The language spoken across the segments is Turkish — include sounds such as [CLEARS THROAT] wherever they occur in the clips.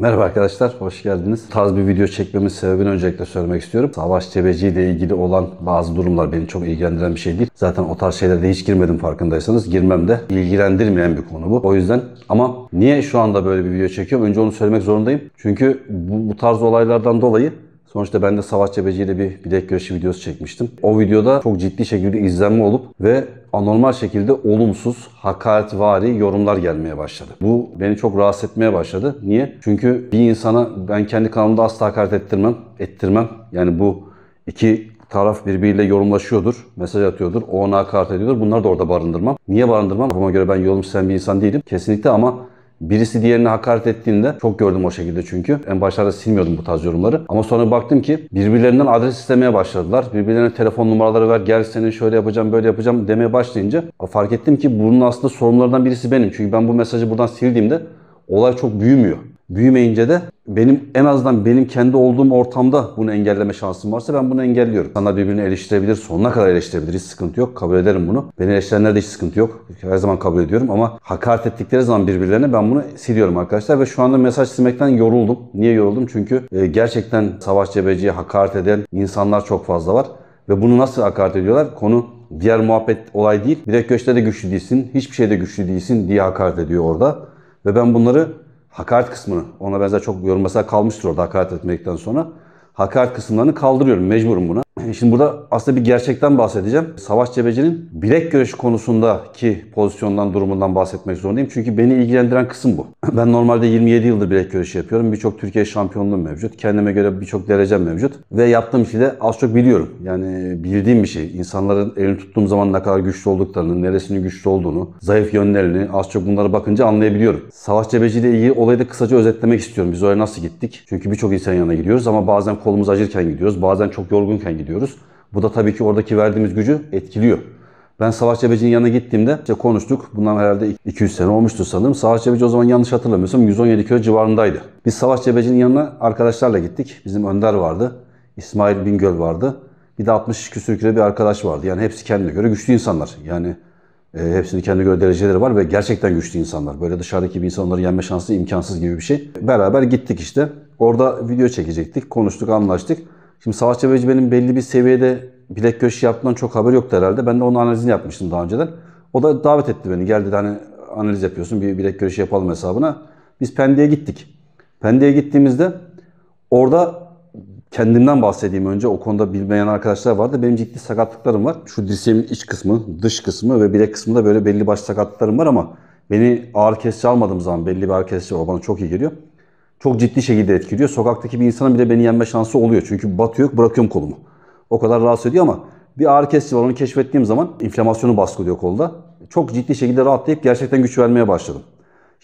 Merhaba arkadaşlar, hoş geldiniz. Bu tarz bir video çekmemin sebebini öncelikle söylemek istiyorum. Savaş cebeci ile ilgili olan bazı durumlar beni çok ilgilendiren bir şey değil. Zaten o tarz şeylerde hiç girmedim farkındaysanız. Girmem de ilgilendirmeyen bir konu bu. O yüzden ama niye şu anda böyle bir video çekiyorum? Önce onu söylemek zorundayım. Çünkü bu, bu tarz olaylardan dolayı Sonuçta ben de Savaş Cebeci ile bir bilek görüşü videosu çekmiştim. O videoda çok ciddi şekilde izlenme olup ve anormal şekilde olumsuz, hakaretvari yorumlar gelmeye başladı. Bu beni çok rahatsız etmeye başladı. Niye? Çünkü bir insana ben kendi kanalımda asla hakaret ettirmem, ettirmem. Yani bu iki taraf birbiriyle yorumlaşıyordur, mesaj atıyordur, o ona hakaret ediyordur. Bunları da orada barındırmam. Niye barındırmam? Buna göre ben sen bir insan değilim. Kesinlikle ama Birisi diğerini hakaret ettiğinde çok gördüm o şekilde çünkü. En başlarda silmiyordum bu tarz yorumları. Ama sonra baktım ki birbirlerinden adres istemeye başladılar. Birbirlerine telefon numaraları ver gel seni şöyle yapacağım böyle yapacağım demeye başlayınca fark ettim ki bunun aslında sorumlularından birisi benim. Çünkü ben bu mesajı buradan sildiğimde olay çok büyümüyor büyümeyince de benim en azından benim kendi olduğum ortamda bunu engelleme şansım varsa ben bunu engelliyorum. Sana birbirini eleştirebilir, sonuna kadar eleştirebilir. Hiç sıkıntı yok. Kabul ederim bunu. Beni eleştirenlerde hiç sıkıntı yok. Her zaman kabul ediyorum ama hakaret ettikleri zaman birbirlerine ben bunu siliyorum arkadaşlar ve şu anda mesaj silmekten yoruldum. Niye yoruldum? Çünkü e, gerçekten savaş cebeciye hakaret eden insanlar çok fazla var. Ve bunu nasıl hakaret ediyorlar? Konu diğer muhabbet olay değil. Bilek göçte de güçlü değilsin, hiçbir şeyde güçlü değilsin diye hakaret ediyor orada. Ve ben bunları hakaret kısmını, ona benzer çok yorum mesela kalmıştır orada hakaret etmekten sonra. Hakaret kısımlarını kaldırıyorum, mecburum buna. [CLEARS THROAT] Şimdi burada aslında bir gerçekten bahsedeceğim. Savaş Cebeci'nin bilek görüşü konusundaki pozisyondan, durumundan bahsetmek zorundayım. Çünkü beni ilgilendiren kısım bu. [CLEARS THROAT] Ben normalde 27 yıldır bilek görüşü yapıyorum. Birçok Türkiye şampiyonluğum mevcut. Kendime göre birçok derecem mevcut. Ve yaptığım işi de az çok biliyorum. Yani bildiğim bir şey. İnsanların elini tuttuğum zaman ne kadar güçlü olduklarını, neresinin güçlü olduğunu, zayıf yönlerini az çok bunlara bakınca anlayabiliyorum. Savaş Cebeci ile ilgili olayı da kısaca özetlemek istiyorum. Biz oraya nasıl gittik? Çünkü birçok insan yanına gidiyoruz ama bazen kolumuz acırken gidiyoruz. Bazen çok yorgunken gidiyoruz ediyoruz. Bu da tabii ki oradaki verdiğimiz gücü etkiliyor. Ben Savaş Cebeci'nin yanına gittiğimde işte konuştuk. Bundan herhalde 200 sene olmuştu sanırım. Savaş Cebeci o zaman yanlış hatırlamıyorsam 117 kilo civarındaydı. Biz Savaş Cebeci'nin yanına arkadaşlarla gittik. Bizim Önder vardı. İsmail Bingöl vardı. Bir de 60 küsür kilo bir arkadaş vardı. Yani hepsi kendine göre güçlü insanlar. Yani e, hepsinin kendine göre dereceleri var ve gerçekten güçlü insanlar. Böyle dışarıdaki bir insan onları yenme şansı imkansız gibi bir şey. Beraber gittik işte. Orada video çekecektik. Konuştuk, anlaştık. Şimdi Savaş Cebecibe'nin belli bir seviyede bilek köşe yaptığından çok haber yoktu herhalde. Ben de onun analizini yapmıştım daha önceden. O da davet etti beni. Geldi dedi hani analiz yapıyorsun bir bilek köşe yapalım hesabına. Biz Pendik'e gittik. Pendik'e gittiğimizde orada kendimden bahsedeyim önce. O konuda bilmeyen arkadaşlar vardı. Benim ciddi sakatlıklarım var. Şu dirseğimin iç kısmı, dış kısmı ve bilek kısmında böyle belli başlı sakatlıklarım var ama beni ağır kesici almadığım zaman belli bir ağır kesici o bana çok iyi geliyor çok ciddi şekilde etkiliyor. Sokaktaki bir insanın bile beni yenme şansı oluyor. Çünkü batıyor, bırakıyorum kolumu. O kadar rahatsız ediyor ama bir ağrı kesici var onu keşfettiğim zaman inflamasyonu baskılıyor kolda. Çok ciddi şekilde rahatlayıp gerçekten güç vermeye başladım.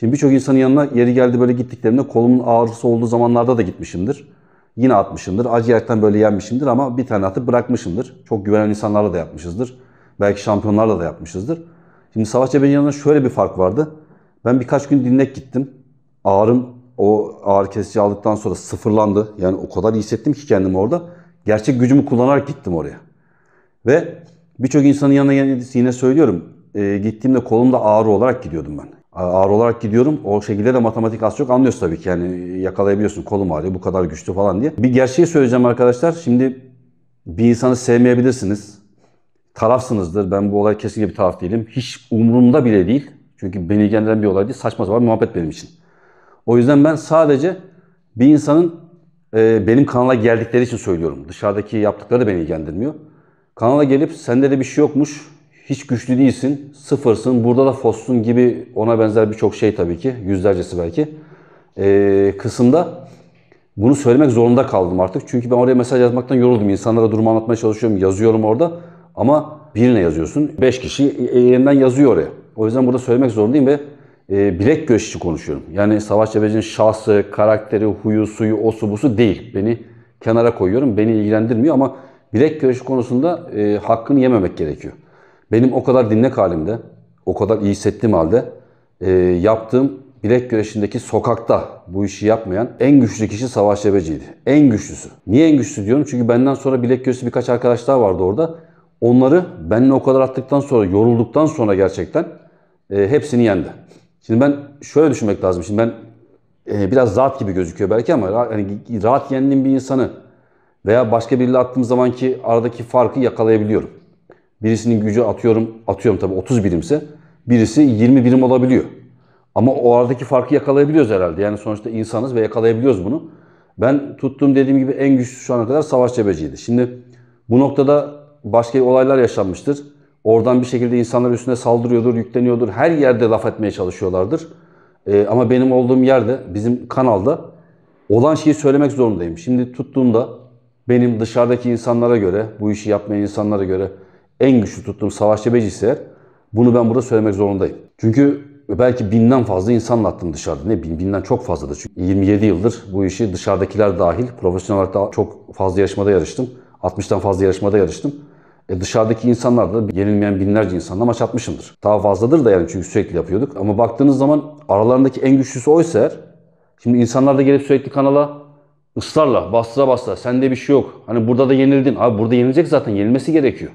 Şimdi birçok insanın yanına yeri geldi böyle gittiklerinde kolumun ağrısı olduğu zamanlarda da gitmişimdir. Yine atmışımdır. Acı yerden böyle yenmişimdir ama bir tane atıp bırakmışımdır. Çok güvenen insanlarla da yapmışızdır. Belki şampiyonlarla da yapmışızdır. Şimdi Savaş Cebeci'nin yanında şöyle bir fark vardı. Ben birkaç gün dinlek gittim. Ağrım o ağır kesici aldıktan sonra sıfırlandı. Yani o kadar iyi hissettim ki kendimi orada. Gerçek gücümü kullanarak gittim oraya. Ve birçok insanın yanına yine söylüyorum. E, gittiğimde kolumda ağrı olarak gidiyordum ben. Ağrı olarak gidiyorum. O şekilde de matematik az çok anlıyorsun tabii ki. Yani yakalayabiliyorsun kolum ağrıyor bu kadar güçlü falan diye. Bir gerçeği söyleyeceğim arkadaşlar. Şimdi bir insanı sevmeyebilirsiniz. Tarafsınızdır. Ben bu olay kesinlikle bir taraf değilim. Hiç umurumda bile değil. Çünkü beni ilgilendiren bir olay değil. Saçma sapan muhabbet benim için. O yüzden ben sadece bir insanın e, benim kanala geldikleri için söylüyorum. Dışarıdaki yaptıkları da beni ilgilendirmiyor. Kanala gelip sende de bir şey yokmuş, hiç güçlü değilsin, sıfırsın, burada da fossun gibi ona benzer birçok şey tabii ki, yüzlercesi belki. E, kısımda bunu söylemek zorunda kaldım artık. Çünkü ben oraya mesaj yazmaktan yoruldum. İnsanlara durumu anlatmaya çalışıyorum, yazıyorum orada. Ama birine yazıyorsun, beş kişi e, elinden yazıyor oraya. O yüzden burada söylemek zorundayım ve e, bilek göççü konuşuyorum. Yani Savaş Cebeci'nin şahsı, karakteri, huyu, suyu, osu, busu değil. Beni kenara koyuyorum. Beni ilgilendirmiyor ama bilek göççü konusunda e, hakkını yememek gerekiyor. Benim o kadar dinlek halimde, o kadar iyi hissettiğim halde e, yaptığım bilek güreşindeki sokakta bu işi yapmayan en güçlü kişi Savaş Cebeci'ydi. En güçlüsü. Niye en güçlü diyorum? Çünkü benden sonra bilek güreşi birkaç arkadaş daha vardı orada. Onları benle o kadar attıktan sonra, yorulduktan sonra gerçekten e, hepsini yendi. Şimdi ben şöyle düşünmek lazım. Şimdi ben e, biraz rahat gibi gözüküyor belki ama rahat, hani rahat yendiğim bir insanı veya başka biriyle attığım zamanki aradaki farkı yakalayabiliyorum. Birisinin gücü atıyorum, atıyorum tabii 30 birimse birisi 20 birim olabiliyor. Ama o aradaki farkı yakalayabiliyoruz herhalde. Yani sonuçta insanız ve yakalayabiliyoruz bunu. Ben tuttuğum dediğim gibi en güçlü şu ana kadar Savaş Cebeci'ydi. Şimdi bu noktada başka olaylar yaşanmıştır. Oradan bir şekilde insanlar üstüne saldırıyordur, yükleniyordur. Her yerde laf etmeye çalışıyorlardır. Ee, ama benim olduğum yerde, bizim kanalda olan şeyi söylemek zorundayım. Şimdi tuttuğumda benim dışarıdaki insanlara göre, bu işi yapmayan insanlara göre en güçlü tuttuğum savaşçı Cebeci bunu ben burada söylemek zorundayım. Çünkü belki binden fazla insan attım dışarıda. Ne bin, binden çok fazladır. Çünkü 27 yıldır bu işi dışarıdakiler dahil profesyonel olarak da çok fazla yarışmada yarıştım. 60'tan fazla yarışmada yarıştım. E dışarıdaki da yenilmeyen binlerce insanla maç atmışımdır. Daha fazladır da yani çünkü sürekli yapıyorduk. Ama baktığınız zaman aralarındaki en güçlüsü oysa eğer, şimdi insanlar da gelip sürekli kanala ısrarla, bastıra bastıra, sende bir şey yok. Hani burada da yenildin. Abi burada yenilecek zaten, yenilmesi gerekiyor.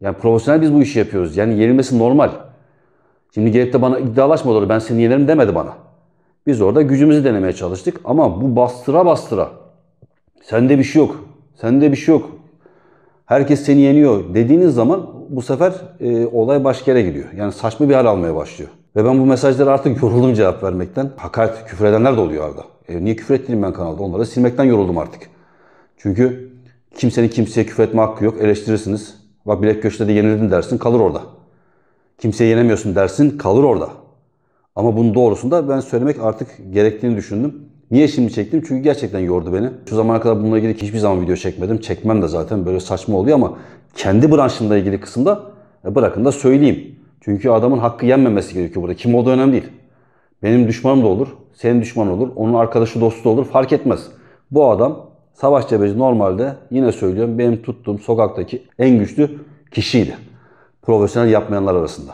Yani profesyonel biz bu işi yapıyoruz. Yani yenilmesi normal. Şimdi gelip de bana iddialaşmadılar, ben seni yenerim demedi bana. Biz orada gücümüzü denemeye çalıştık ama bu bastıra bastıra. Sende bir şey yok. Sende bir şey yok herkes seni yeniyor dediğiniz zaman bu sefer e, olay başka yere gidiyor. Yani saçma bir hal almaya başlıyor. Ve ben bu mesajlara artık yoruldum cevap vermekten. Hakaret, küfür edenler de oluyor arada. E, niye küfür ettim ben kanalda? Onları silmekten yoruldum artık. Çünkü kimsenin kimseye küfür etme hakkı yok. Eleştirirsiniz. Bak bilek köşede de yenildin dersin kalır orada. Kimseye yenemiyorsun dersin kalır orada. Ama bunun doğrusunda ben söylemek artık gerektiğini düşündüm. Niye şimdi çektim? Çünkü gerçekten yordu beni. Şu zamana kadar bununla ilgili hiçbir zaman video çekmedim. Çekmem de zaten böyle saçma oluyor ama kendi branşımla ilgili kısımda e, bırakın da söyleyeyim. Çünkü adamın hakkı yenmemesi gerekiyor burada. Kim olduğu önemli değil. Benim düşmanım da olur, senin düşmanın olur, onun arkadaşı dostu da olur fark etmez. Bu adam Savaş Cebeci normalde yine söylüyorum benim tuttuğum sokaktaki en güçlü kişiydi. Profesyonel yapmayanlar arasında.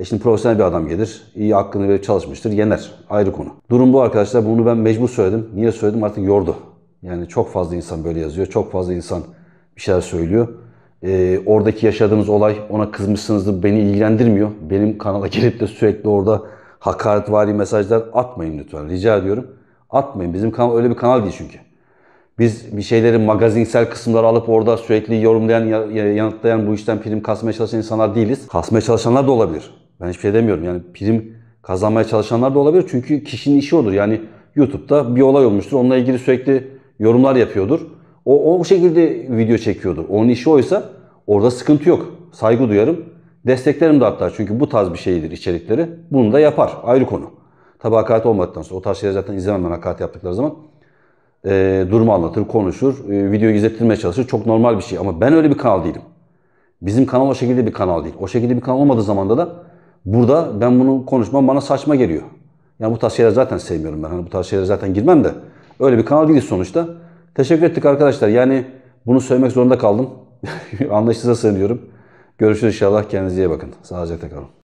E şimdi profesyonel bir adam gelir, iyi hakkını verip çalışmıştır, yener. Ayrı konu. Durum bu arkadaşlar. Bunu ben mecbur söyledim. Niye söyledim artık yordu. Yani çok fazla insan böyle yazıyor. Çok fazla insan bir şeyler söylüyor. E, oradaki yaşadığınız olay ona kızmışsınızdır beni ilgilendirmiyor. Benim kanala [LAUGHS] gelip de sürekli orada hakaretvari mesajlar atmayın lütfen. Rica ediyorum. Atmayın. Bizim kanal öyle bir kanal değil çünkü. Biz bir şeyleri magazinsel kısımları alıp orada sürekli yorumlayan, yanıtlayan, bu işten prim kasmaya çalışan insanlar değiliz. Kasmaya çalışanlar da olabilir. Ben hiçbir şey demiyorum. Yani prim kazanmaya çalışanlar da olabilir. Çünkü kişinin işi odur. Yani YouTube'da bir olay olmuştur. Onunla ilgili sürekli yorumlar yapıyordur. O, o şekilde video çekiyordur. Onun işi oysa orada sıkıntı yok. Saygı duyarım. Desteklerim de hatta çünkü bu tarz bir şeydir içerikleri. Bunu da yapar. Ayrı konu. Tabi hakaret olmadıktan sonra. O tarz şeyleri zaten izlemem ben hakaret yaptıkları zaman. E, durumu anlatır, konuşur, e, videoyu izlettirmeye çalışır. Çok normal bir şey ama ben öyle bir kanal değilim. Bizim kanal o şekilde bir kanal değil. O şekilde bir kanal olmadığı zamanda da Burada ben bunu konuşmam bana saçma geliyor. Yani bu tarz şeyler zaten sevmiyorum ben. Hani bu tarz şeyler zaten girmem de. Öyle bir kanal değiliz sonuçta. Teşekkür ettik arkadaşlar. Yani bunu söylemek zorunda kaldım. [LAUGHS] Anlayışınıza sığınıyorum. Görüşürüz inşallah. Kendinize iyi bakın. Sağlıcakla kalın.